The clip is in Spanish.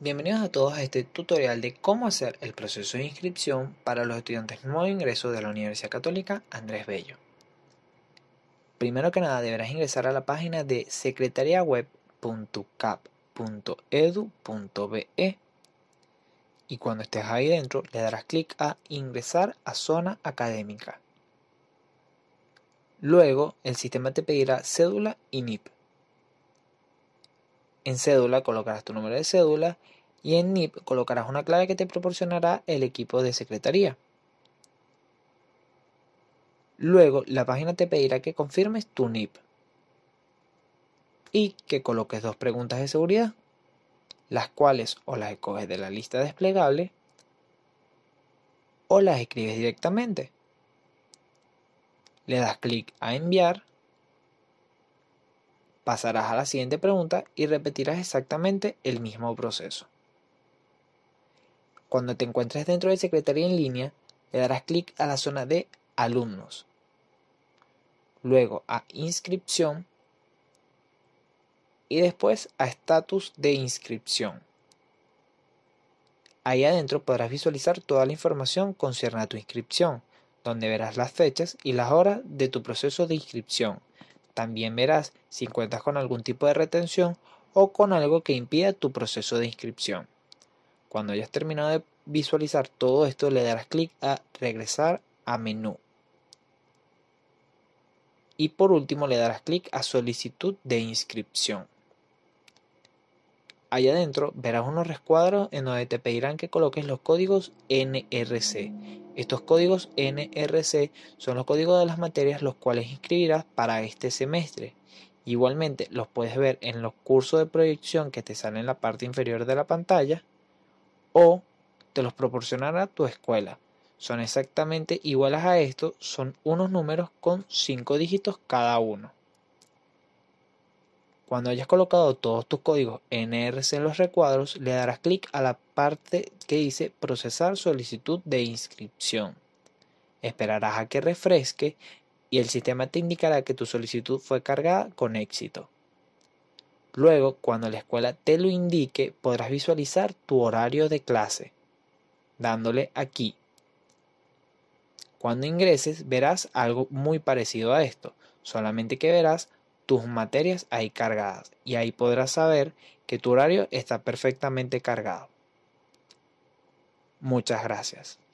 Bienvenidos a todos a este tutorial de cómo hacer el proceso de inscripción para los estudiantes nuevo ingresos de la Universidad Católica Andrés Bello. Primero que nada deberás ingresar a la página de secretariaweb.cap.edu.be y cuando estés ahí dentro le darás clic a ingresar a zona académica. Luego el sistema te pedirá cédula y NIP. En cédula colocarás tu número de cédula y en NIP colocarás una clave que te proporcionará el equipo de secretaría. Luego, la página te pedirá que confirmes tu NIP y que coloques dos preguntas de seguridad, las cuales o las escoges de la lista desplegable o las escribes directamente. Le das clic a enviar Pasarás a la siguiente pregunta y repetirás exactamente el mismo proceso. Cuando te encuentres dentro de Secretaría en línea, le darás clic a la zona de Alumnos, luego a Inscripción y después a Estatus de inscripción. Ahí adentro podrás visualizar toda la información concierna a tu inscripción, donde verás las fechas y las horas de tu proceso de inscripción, también verás si cuentas con algún tipo de retención o con algo que impida tu proceso de inscripción. Cuando hayas terminado de visualizar todo esto, le darás clic a regresar a menú. Y por último, le darás clic a solicitud de inscripción. Allá adentro verás unos rescuadros en donde te pedirán que coloques los códigos NRC estos códigos NRC son los códigos de las materias los cuales inscribirás para este semestre. Igualmente los puedes ver en los cursos de proyección que te salen en la parte inferior de la pantalla o te los proporcionará tu escuela. Son exactamente iguales a estos, son unos números con 5 dígitos cada uno. Cuando hayas colocado todos tus códigos NRC en los recuadros, le darás clic a la parte que dice Procesar solicitud de inscripción. Esperarás a que refresque y el sistema te indicará que tu solicitud fue cargada con éxito. Luego, cuando la escuela te lo indique, podrás visualizar tu horario de clase, dándole aquí. Cuando ingreses verás algo muy parecido a esto, solamente que verás tus materias ahí cargadas y ahí podrás saber que tu horario está perfectamente cargado. Muchas gracias.